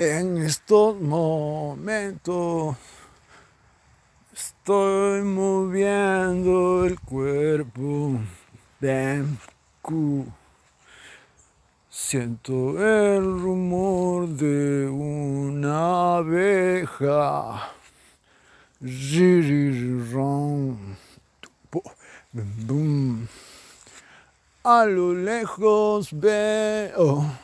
En estos momentos estoy moviendo el cuerpo. Siento el rumor de una abeja. A lo lejos veo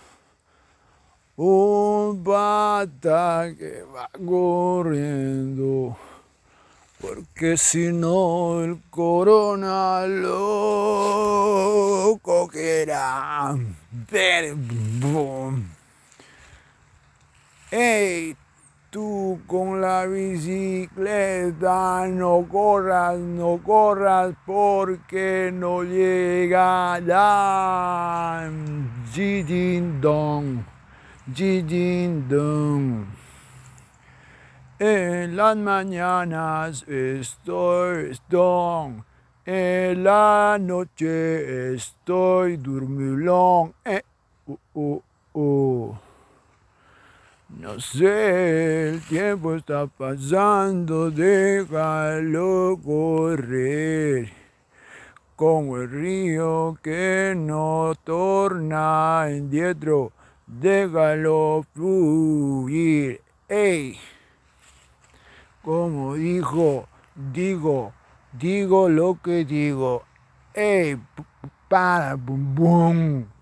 un pata que va corriendo, porque si no el corona lo cogerá. ¡Ey! tú con la bicicleta no corras, no corras porque no llega la... En las mañanas estoy stone En la noche estoy durmulón eh, uh, uh, uh. No sé, el tiempo está pasando, déjalo correr. Como el río que no torna indietro déjalo fluir. ¡Ey! Como dijo, digo, digo lo que digo. ¡Ey! Para, bum, bum.